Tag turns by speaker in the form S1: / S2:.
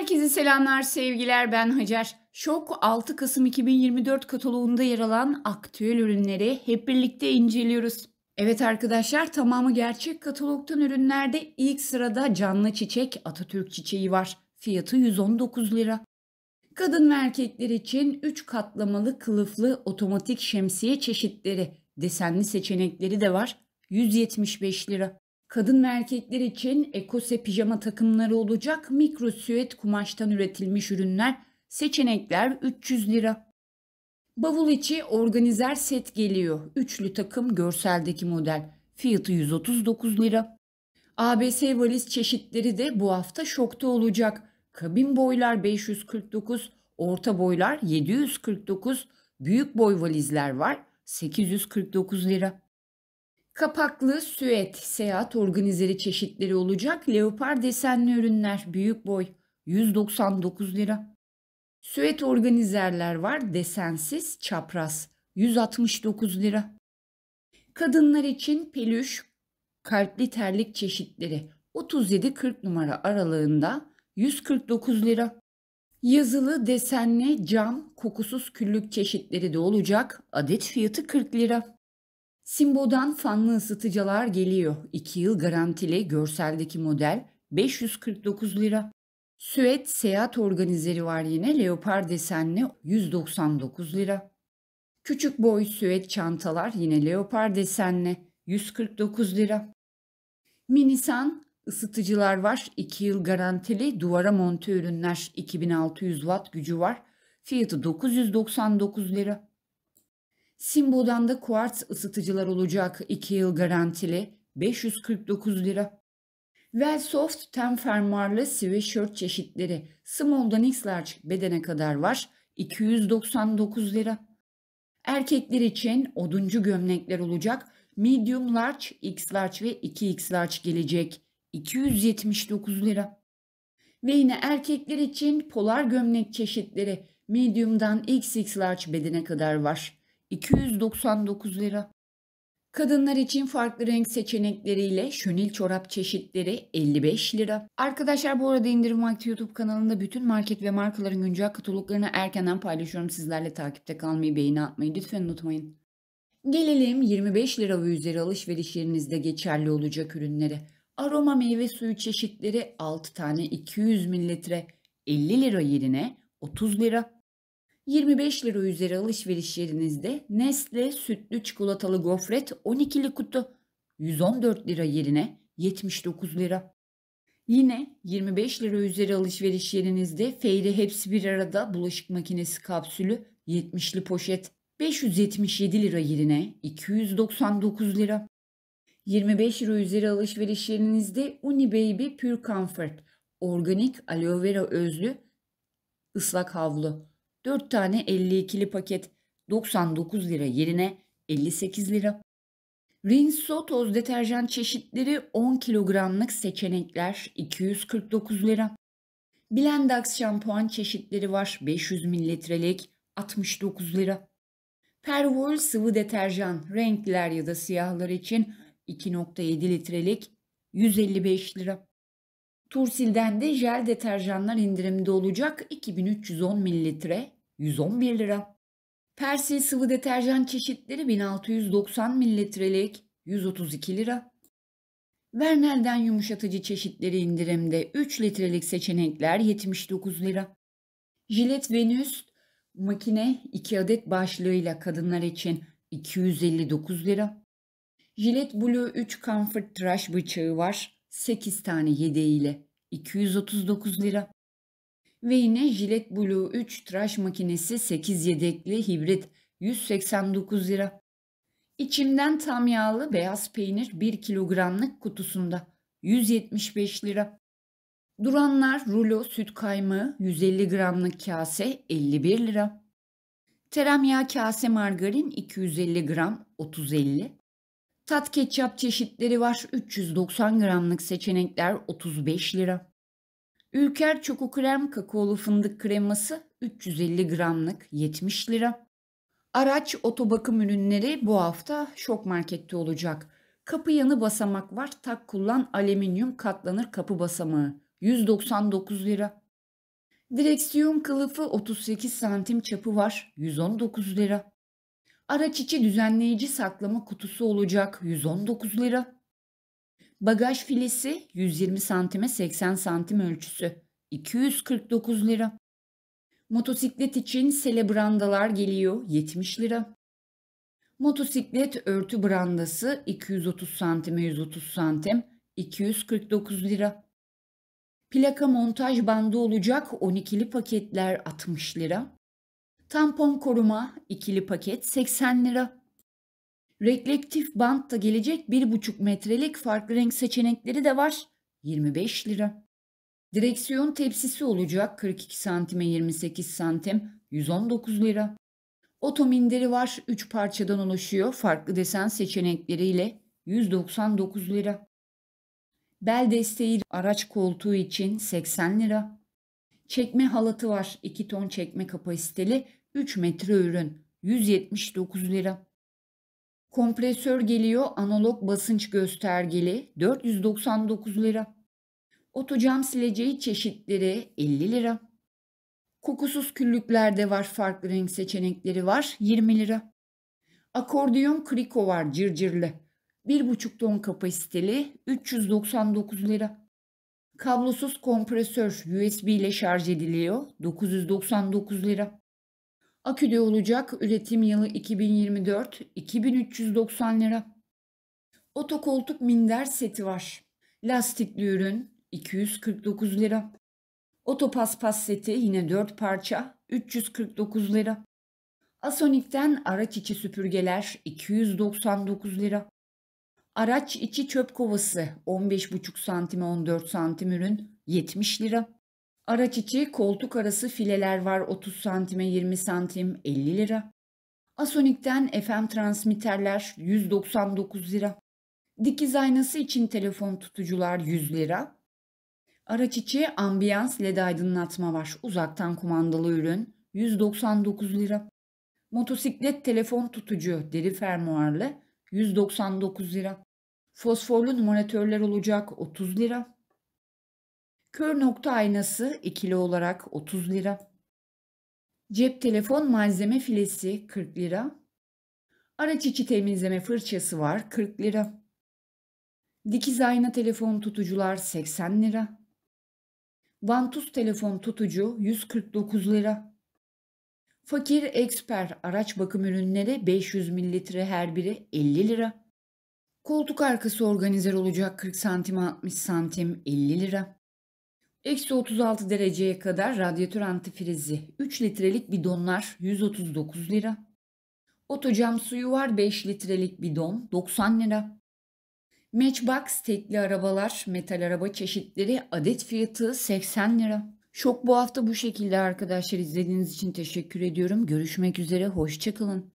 S1: Herkese selamlar, sevgiler. Ben Hacer. Şok 6 Kasım 2024 kataloğunda yer alan aktüel ürünleri hep birlikte inceliyoruz. Evet arkadaşlar tamamı gerçek katalogtan ürünlerde ilk sırada canlı çiçek Atatürk çiçeği var. Fiyatı 119 lira. Kadın ve erkekler için 3 katlamalı kılıflı otomatik şemsiye çeşitleri, desenli seçenekleri de var. 175 lira. Kadın ve erkekler için ekose pijama takımları olacak mikro süet kumaştan üretilmiş ürünler, seçenekler 300 lira. Bavul içi organizer set geliyor. Üçlü takım görseldeki model. Fiyatı 139 lira. ABS valiz çeşitleri de bu hafta şokta olacak. Kabin boylar 549, orta boylar 749, büyük boy valizler var 849 lira. Kapaklı süet seyahat organizeri çeşitleri olacak. Leopar desenli ürünler büyük boy 199 lira. Süet organizerler var desensiz çapraz 169 lira. Kadınlar için pelüş, kalpli terlik çeşitleri 37-40 numara aralığında 149 lira. Yazılı desenli cam kokusuz küllük çeşitleri de olacak. Adet fiyatı 40 lira. Simbo'dan fanlı ısıtıcılar geliyor. 2 yıl garantili görseldeki model 549 lira. Süet seyahat organizeri var yine leopar desenli 199 lira. Küçük boy süet çantalar yine leopar desenli 149 lira. Minisan ısıtıcılar var 2 yıl garantili duvara monte ürünler 2600 watt gücü var. Fiyatı 999 lira. Simbo'dan kuartz ısıtıcılar olacak 2 yıl garantili 549 lira. Velsoft ten fermuarlı sweatshirt çeşitleri small'dan x large bedene kadar var 299 lira. Erkekler için oduncu gömlekler olacak medium large, x large ve 2x large gelecek 279 lira. Ve yine erkekler için polar gömlek çeşitleri medium'dan xx large bedene kadar var 299 lira. Kadınlar için farklı renk seçenekleriyle şönil çorap çeşitleri 55 lira. Arkadaşlar bu arada indirim vakti YouTube kanalında bütün market ve markaların güncel kataloglarını erkenden paylaşıyorum. Sizlerle takipte kalmayı, beğeni atmayı lütfen unutmayın. Gelelim 25 lira ve üzeri alışveriş yerinizde geçerli olacak ürünlere. Aroma meyve suyu çeşitleri 6 tane 200 mililitre 50 lira yerine 30 lira. 25 lira üzeri alışveriş yerinizde Nestle sütlü çikolatalı gofret 12'li kutu 114 lira yerine 79 lira. Yine 25 lira üzeri alışveriş yerinizde Feyre hepsi bir arada bulaşık makinesi kapsülü 70'li poşet 577 lira yerine 299 lira. 25 lira üzeri alışveriş yerinizde Unibaby Pure Comfort organik aloe vera özlü ıslak havlu 4 tane 52'li paket 99 lira yerine 58 lira. Rinso toz deterjan çeşitleri 10 kilogramlık seçenekler 249 lira. Blendax şampuan çeşitleri var 500 mililitrelik 69 lira. Pervol sıvı deterjan renkler ya da siyahlar için 2.7 litrelik 155 lira. Tursil'den de jel deterjanlar indirimde olacak 2310 mililitre 111 lira. Persil sıvı deterjan çeşitleri 1690 mililitrelik 132 lira. Vernel'den yumuşatıcı çeşitleri indirimde 3 litrelik seçenekler 79 lira. Jilet Venüs makine 2 adet başlığıyla kadınlar için 259 lira. Jilet Blue 3 Comfort tıraş bıçağı var 8 tane yedeği ile 239 lira. Ve yine Gillette Blue 3 tıraş makinesi 8 yedekli hibrit 189 lira. İçimden tam yağlı beyaz peynir 1 kilogramlık kutusunda 175 lira. Duranlar rulo süt kaymağı 150 gramlık kase 51 lira. Terem Tereyağı kase margarin 250 gram 30.50. Tat ketçap çeşitleri var. 390 gramlık seçenekler 35 lira. Ülker Çoko Krem Kakaolu Fındık Kreması 350 gramlık 70 lira. Araç otobakım ürünleri bu hafta şok markette olacak. Kapı yanı basamak var. Tak kullan alüminyum katlanır kapı basamağı 199 lira. Direksiyon kılıfı 38 santim çapı var 119 lira. Araç içi düzenleyici saklama kutusu olacak 119 lira. Bagaj filisi 120 santime 80 santim ölçüsü 249 lira. Motosiklet için sele brandalar geliyor 70 lira. Motosiklet örtü brandası 230 santime 130 santim 249 lira. Plaka montaj bandı olacak 12'li paketler 60 lira. Tampon koruma ikili paket 80 lira. Reklektif bant da gelecek 1,5 metrelik farklı renk seçenekleri de var. 25 lira. Direksiyon tepsisi olacak 42 santime 28 santim 119 lira. Oto var 3 parçadan oluşuyor farklı desen seçenekleriyle 199 lira. Bel desteği araç koltuğu için 80 lira. Çekme halatı var 2 ton çekme kapasiteli 3 metre ürün 179 lira. Kompresör geliyor analog basınç göstergeli 499 lira. Otocam sileceği çeşitleri 50 lira. Kokusuz küllüklerde var farklı renk seçenekleri var 20 lira. Akordiyon kriko var cırcırlı 1,5 ton kapasiteli 399 lira. Kablosuz kompresör USB ile şarj ediliyor 999 lira. Aküde olacak üretim yılı 2024 2390 lira. Otokoltuk minder seti var. Lastikli ürün 249 lira. Otopaspas seti yine 4 parça 349 lira. Asonik'ten araç içi süpürgeler 299 lira. Araç içi çöp kovası 15,5 santime 14 santim ürün 70 lira. Araç içi koltuk arası fileler var 30 santime 20 santim 50 lira. Asonik'ten FM transmitterler 199 lira. Dikiz aynası için telefon tutucular 100 lira. Araç içi ambiyans led aydınlatma var. Uzaktan kumandalı ürün 199 lira. Motosiklet telefon tutucu deri fermuarlı 199 lira. Fosforlu numaratörler olacak 30 lira. Kör nokta aynası ikili olarak 30 lira. Cep telefon malzeme filesi 40 lira. Araç içi temizleme fırçası var 40 lira. Dikiz ayna telefon tutucular 80 lira. Vantuz telefon tutucu 149 lira. Fakir Eksper araç bakım ürünleri 500 mililitre her biri 50 lira. Koltuk arkası organizer olacak 40 santim 60 santim 50 lira. Eksi 36 dereceye kadar radyatör antifrizi 3 litrelik bidonlar 139 lira. Otocam suyu var 5 litrelik bidon 90 lira. Matchbox tekli arabalar, metal araba çeşitleri adet fiyatı 80 lira. Şok bu hafta bu şekilde arkadaşlar izlediğiniz için teşekkür ediyorum. Görüşmek üzere hoşçakalın.